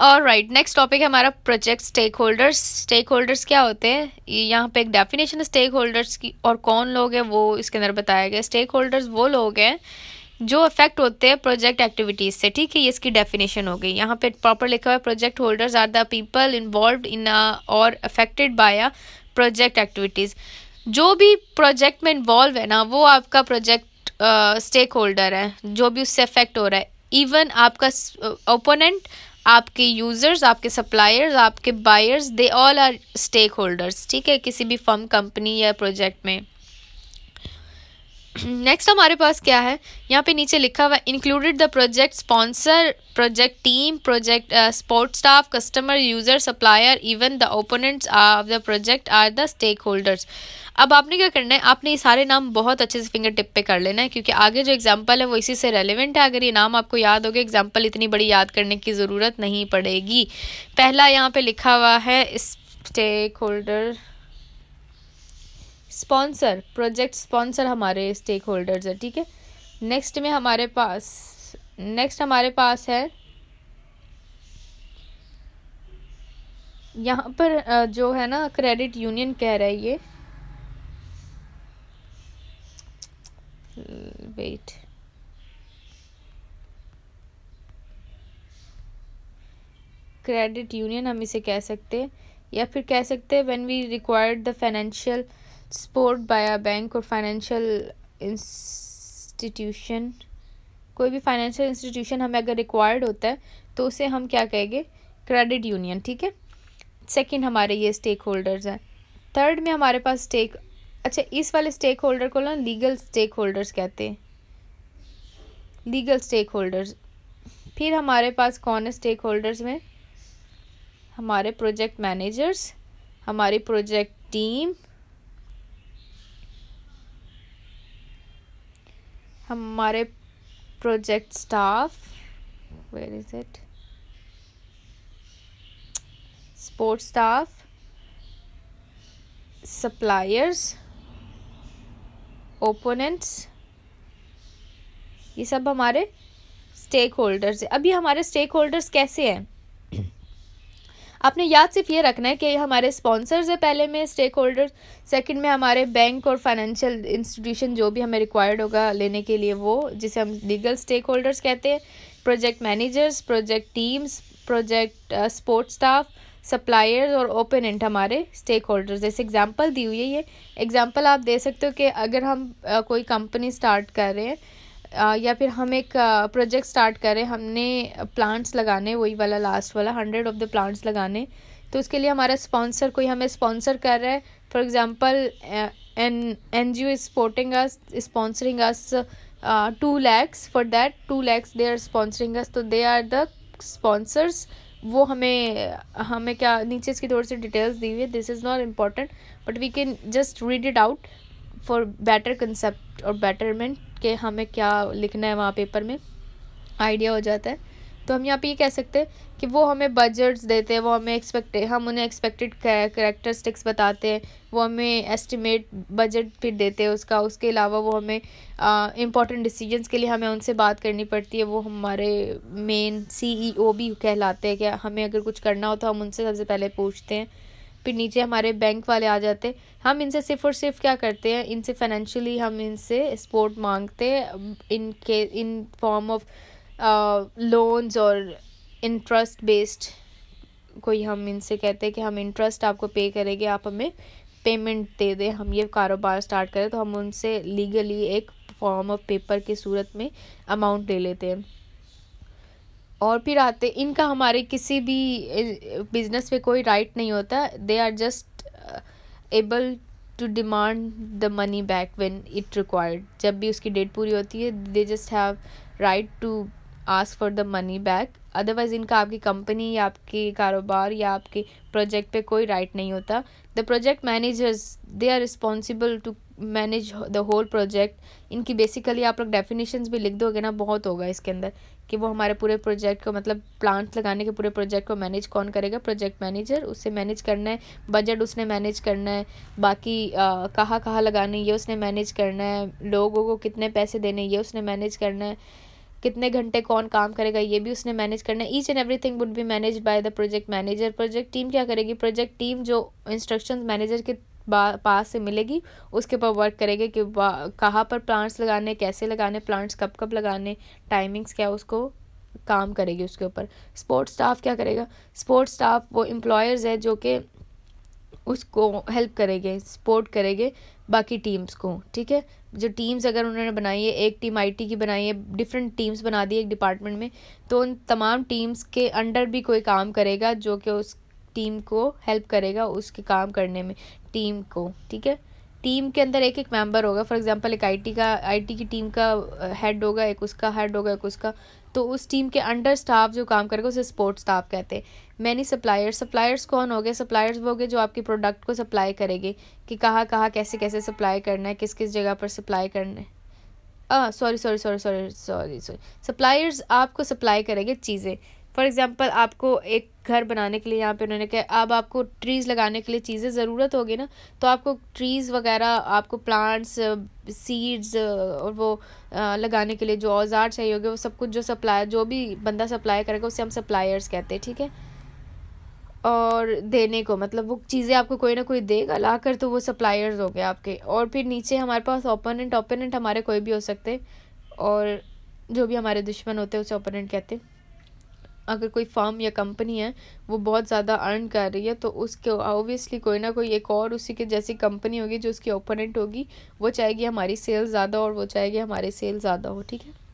और right next topic है हमारा project stakeholders stakeholders क्या होते हैं यहाँ पे एक डेफिनेशन स्टेक होल्डर्स की और कौन लोग हैं वो इसके अंदर बताया गया स्टेक होल्डर्स वो लोग हैं जो अफेक्ट होते हैं प्रोजेक्ट एक्टिविटीज़ से ठीक है ये इसकी डेफिनेशन हो गई यहाँ पे प्रॉपर लिखा हुआ है project holders are the people involve in और affected by a project activities जो भी प्रोजेक्ट में इन्वॉल्व है ना वो आपका प्रोजेक्ट स्टेक होल्डर है जो भी उससे अफेक्ट हो रहा है इवन आपका ओपोनेंट uh, आपके यूज़र्स आपके सप्लायर्स आपके buyers they all are stakeholders ठीक है किसी भी फर्म कंपनी या प्रोजेक्ट में नेक्स्ट हमारे पास क्या है यहाँ पे नीचे लिखा हुआ included the project sponsor project team project support staff customer user supplier even the opponents of the project are the stakeholders अब आपने क्या करना है आपने ये सारे नाम बहुत अच्छे से फिंगर टिप पे कर लेना है क्योंकि आगे जो एग्जांपल है वो इसी से रेलेवेंट है अगर ये नाम आपको याद हो गया एग्जाम्पल इतनी बड़ी याद करने की ज़रूरत नहीं पड़ेगी पहला यहाँ पे लिखा हुआ है stakeholder sponsor project sponsor हमारे स्टेक होल्डर्स है ठीक है नेक्स्ट में हमारे पास नेक्स्ट हमारे पास है यहाँ पर जो है ना क्रेडिट यूनियन कह रहा है ये वेट क्रेडिट यूनियन हम इसे कह सकते हैं या फिर कह सकते हैं when we required the financial support by a bank और फाइनेंशियल इंस्टीट्यूशन कोई भी फाइनेंशियल इंस्टीट्यूशन हमें अगर रिक्वायर्ड होता है तो उसे हम क्या कहेंगे क्रेडिट यूनियन ठीक है सेकंड हमारे ये स्टेक होल्डर्स हैं थर्ड में हमारे पास स्टेक अच्छा इस वाले स्टेक होल्डर को ना लीगल स्टेक होल्डर्स कहते हैं लीगल स्टेक होल्डर्स फिर हमारे पास कौन है स्टेक होल्डर्स में हमारे प्रोजेक्ट मैनेजर्स हमारी प्रोजेक्ट टीम हमारे project staff where is it support staff suppliers opponents ये सब हमारे स्टेक होल्डर्स हैं अभी हमारे स्टेक होल्डर्स कैसे हैं आपने याद सिर्फ ये रखना है कि हमारे स्पॉन्सर्स है पहले में स्टेक होल्डर सेकेंड में हमारे बैंक और फाइनेंशियल इंस्टीट्यूशन जो भी हमें रिक्वायर्ड होगा लेने के लिए वो जिसे हम लीगल स्टेक होल्डर्स कहते हैं project managers project teams project support staff suppliers और एंड हमारे स्टेक होल्डर्स जैसे एग्जाम्पल दी हुई है ये एग्ज़ाम्पल आप दे सकते हो कि अगर हम uh, कोई कंपनी स्टार्ट कर रहे हैं या फिर हम एक प्रोजेक्ट स्टार्ट करें हमने प्लांट्स लगाने वही वाला लास्ट वाला हंड्रेड ऑफ द प्लांट्स लगाने तो उसके लिए हमारा स्पॉन्सर कोई हमें स्पॉन्सर कर रहा है for example an N G O supporting us sponsoring us two lakhs for that two lakhs they are sponsoring us तो दे आर द स्पॉन्सर्स वो हमें हमें क्या नीचे इसकी थोड़ी सी डिटेल्स दी हुई है this is not important but we can just read it out for better concept और बेटरमेंट के हमें क्या लिखना है वहाँ पेपर में आइडिया हो जाता है तो हम यहाँ पे ये कह सकते हैं कि वो हमें बजट्स देते हैं वो हमें एक्सपेक्ट हम उन्हें एक्सपेक्टेड करेक्टरस्टिक्स बताते हैं वो हमें एस्टिमेट बजट फिर देते हैं उसका उसके अलावा वो हमें इम्पॉर्टेंट डिसीजंस के लिए हमें उनसे बात करनी पड़ती है वो हमारे मेन सीईओ e भी कहलाते हैं कि हमें अगर कुछ करना हो तो हम उनसे सबसे पहले पूछते हैं फिर नीचे हमारे बैंक वाले आ जाते हम इनसे सिर्फ और सिर्फ क्या करते हैं इनसे फाइनेंशियली हम इनसे सपोर्ट मांगते हैं इनके इन फॉर्म ऑफ लोन्स और इंटरेस्ट बेस्ड कोई हम इनसे कहते हैं कि हम इंटरेस्ट आपको पे करेंगे आप हमें पेमेंट दे दें हम ये कारोबार स्टार्ट करें तो हम उनसे लीगली एक फॉर्म ऑफ पेपर की सूरत में अमाउंट ले लेते हैं और फिर आते इनका हमारे किसी भी बिजनेस पे कोई राइट नहीं होता they are just able to demand the money back when it required जब भी उसकी डेट पूरी होती है they just have right to ask for the money back otherwise इनका आपकी कंपनी या आपके कारोबार या आपके प्रोजेक्ट पे कोई राइट नहीं होता the project managers they are responsible to manage the whole project इनकी बेसिकली आप लोग डेफिनेशन भी लिख दोगे ना बहुत होगा इसके अंदर कि वो हमारे पूरे प्रोजेक्ट को मतलब प्लांट लगाने के पूरे प्रोजेक्ट को मैनेज कौन करेगा प्रोजेक्ट मैनेजर उससे मैनेज करना है बजट उसने मैनेज करना है बाकी कहाँ कहाँ लगाने ये उसने मैनेज करना है लोगों को कितने पैसे देने ये उसने मैनेज करना है कितने घंटे कौन काम करेगा ये भी उसने मैनेज करना है each and everything would be manage by the project manager project team क्या करेगी प्रोजेक्ट टीम जो इंस्ट्रक्शन मैनेजर के पास से मिलेगी उसके ऊपर वर्क करेंगे कि कहाँ पर प्लांट्स लगाने कैसे लगाने प्लांट्स कब कब लगाने टाइमिंग्स क्या उसको काम करेगी उसके ऊपर स्पोर्ट्स स्टाफ क्या करेगा स्पोर्ट्स स्टाफ वो एम्प्लॉयर्स है जो कि उसको हेल्प करेंगे सपोर्ट करेंगे बाकी टीम्स को ठीक है जो टीम्स अगर उन्होंने बनाई है एक टीम आईटी की बनाई है डिफरेंट टीम्स बना दी एक डिपार्टमेंट में तो उन तमाम टीम्स के अंडर भी कोई काम करेगा जो कि उस टीम को हेल्प करेगा उसके काम करने में टीम को ठीक है टीम के अंदर एक एक मेंबर होगा फॉर एग्जांपल एक आईटी का आईटी की टीम का हेड होगा एक उसका हेड होगा एक उसका तो उस टीम के अंडर स्टाफ जो काम करेगा उसे स्पोर्ट्स स्टाफ कहते हैं मैनी सप्लायर्स सप्लायर्स कौन हो गए सप्लायर्स वो हो गए जो आपके प्रोडक्ट को सप्लाई करेंगे कि कहाँ कहाँ कैसे कैसे सप्लाई करना है किस किस जगह पर सप्लाई करना है sorry sorry sorry sorry sorry sorry suppliers आपको सप्लाई करेंगे चीज़ें फॉर एग्ज़ाम्पल आपको एक घर बनाने के लिए यहाँ पे उन्होंने कहा अब आपको ट्रीज़ लगाने के लिए चीज़ें ज़रूरत होगी ना तो आपको ट्रीज़ वगैरह आपको प्लांट्स सीड्स और वो लगाने के लिए जो औजार चाहिए होंगे वो सब कुछ जो सप्लाई जो भी बंदा सप्लाई करेगा उसे हम सप्लायर्स कहते हैं ठीक है और देने को मतलब वो चीज़ें आपको कोई ना कोई देगा ला कर तो वो सप्लायर्स हो गए आपके और फिर नीचे हमारे पास ओपोनेंट ओपोनेंट हमारे कोई भी हो सकते और जो भी हमारे दुश्मन होते हैं उसे ओपोनेंट कहते हैं अगर कोई फर्म या कंपनी है वो बहुत ज़्यादा अर्न कर रही है तो उसके ऑब्वियसली कोई ना कोई एक और उसी के जैसी कंपनी होगी जो उसकी ओपोनेंट होगी वो चाहेगी हमारी सेल ज़्यादा और वो चाहेगी हमारे सेल ज़्यादा हो ठीक है